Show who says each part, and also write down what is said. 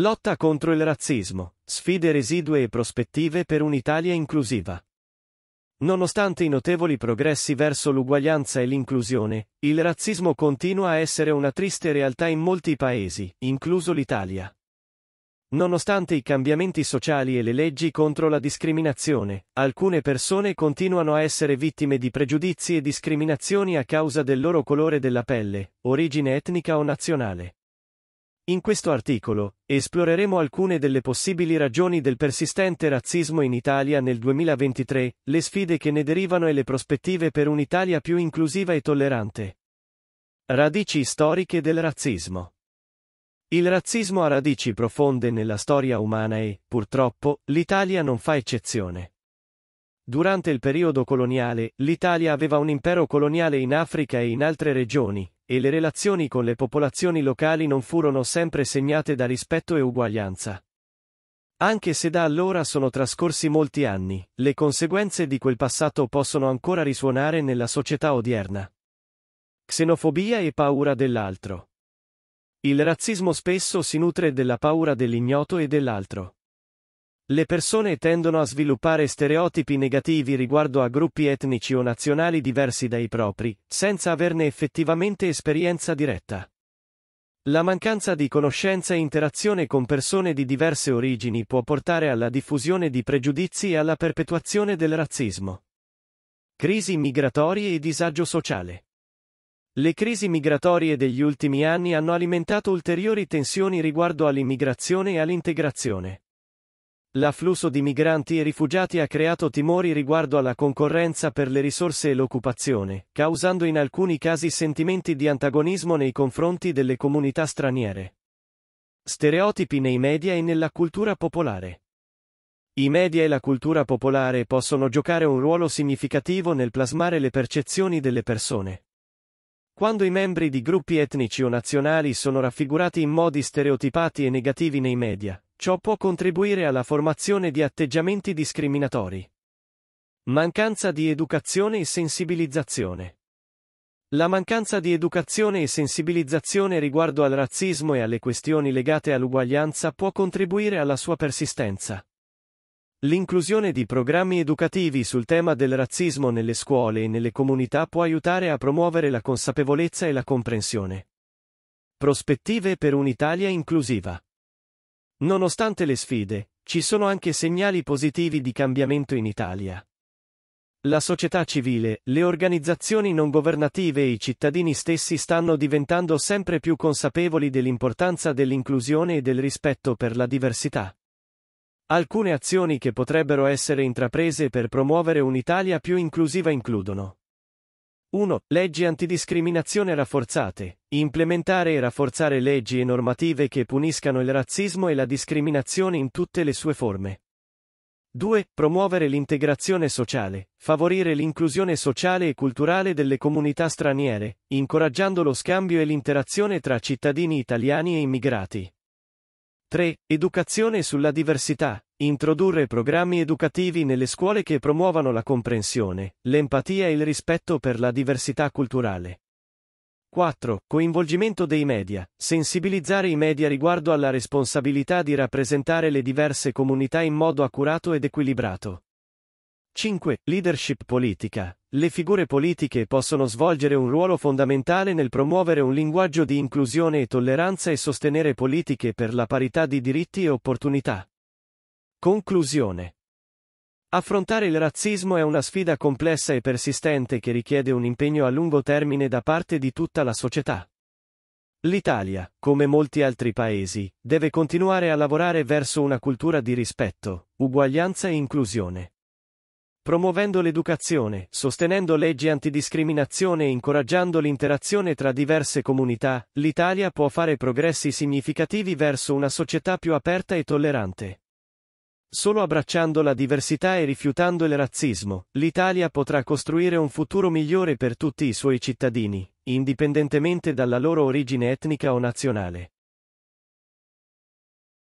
Speaker 1: Lotta contro il razzismo, sfide residue e prospettive per un'Italia inclusiva. Nonostante i notevoli progressi verso l'uguaglianza e l'inclusione, il razzismo continua a essere una triste realtà in molti paesi, incluso l'Italia. Nonostante i cambiamenti sociali e le leggi contro la discriminazione, alcune persone continuano a essere vittime di pregiudizi e discriminazioni a causa del loro colore della pelle, origine etnica o nazionale. In questo articolo, esploreremo alcune delle possibili ragioni del persistente razzismo in Italia nel 2023, le sfide che ne derivano e le prospettive per un'Italia più inclusiva e tollerante. Radici storiche del razzismo. Il razzismo ha radici profonde nella storia umana e, purtroppo, l'Italia non fa eccezione. Durante il periodo coloniale, l'Italia aveva un impero coloniale in Africa e in altre regioni, e le relazioni con le popolazioni locali non furono sempre segnate da rispetto e uguaglianza. Anche se da allora sono trascorsi molti anni, le conseguenze di quel passato possono ancora risuonare nella società odierna. Xenofobia e paura dell'altro. Il razzismo spesso si nutre della paura dell'ignoto e dell'altro. Le persone tendono a sviluppare stereotipi negativi riguardo a gruppi etnici o nazionali diversi dai propri, senza averne effettivamente esperienza diretta. La mancanza di conoscenza e interazione con persone di diverse origini può portare alla diffusione di pregiudizi e alla perpetuazione del razzismo. Crisi migratorie e disagio sociale. Le crisi migratorie degli ultimi anni hanno alimentato ulteriori tensioni riguardo all'immigrazione e all'integrazione. L'afflusso di migranti e rifugiati ha creato timori riguardo alla concorrenza per le risorse e l'occupazione, causando in alcuni casi sentimenti di antagonismo nei confronti delle comunità straniere. Stereotipi nei media e nella cultura popolare. I media e la cultura popolare possono giocare un ruolo significativo nel plasmare le percezioni delle persone. Quando i membri di gruppi etnici o nazionali sono raffigurati in modi stereotipati e negativi nei media, Ciò può contribuire alla formazione di atteggiamenti discriminatori. Mancanza di educazione e sensibilizzazione. La mancanza di educazione e sensibilizzazione riguardo al razzismo e alle questioni legate all'uguaglianza può contribuire alla sua persistenza. L'inclusione di programmi educativi sul tema del razzismo nelle scuole e nelle comunità può aiutare a promuovere la consapevolezza e la comprensione. Prospettive per un'Italia inclusiva. Nonostante le sfide, ci sono anche segnali positivi di cambiamento in Italia. La società civile, le organizzazioni non governative e i cittadini stessi stanno diventando sempre più consapevoli dell'importanza dell'inclusione e del rispetto per la diversità. Alcune azioni che potrebbero essere intraprese per promuovere un'Italia più inclusiva includono 1. Leggi antidiscriminazione rafforzate. Implementare e rafforzare leggi e normative che puniscano il razzismo e la discriminazione in tutte le sue forme. 2. Promuovere l'integrazione sociale. Favorire l'inclusione sociale e culturale delle comunità straniere, incoraggiando lo scambio e l'interazione tra cittadini italiani e immigrati. 3. Educazione sulla diversità. Introdurre programmi educativi nelle scuole che promuovano la comprensione, l'empatia e il rispetto per la diversità culturale. 4. Coinvolgimento dei media. Sensibilizzare i media riguardo alla responsabilità di rappresentare le diverse comunità in modo accurato ed equilibrato. 5. Leadership politica. Le figure politiche possono svolgere un ruolo fondamentale nel promuovere un linguaggio di inclusione e tolleranza e sostenere politiche per la parità di diritti e opportunità. Conclusione. Affrontare il razzismo è una sfida complessa e persistente che richiede un impegno a lungo termine da parte di tutta la società. L'Italia, come molti altri paesi, deve continuare a lavorare verso una cultura di rispetto, uguaglianza e inclusione promuovendo l'educazione, sostenendo leggi antidiscriminazione e incoraggiando l'interazione tra diverse comunità, l'Italia può fare progressi significativi verso una società più aperta e tollerante. Solo abbracciando la diversità e rifiutando il razzismo, l'Italia potrà costruire un futuro migliore per tutti i suoi cittadini, indipendentemente dalla loro origine etnica o nazionale.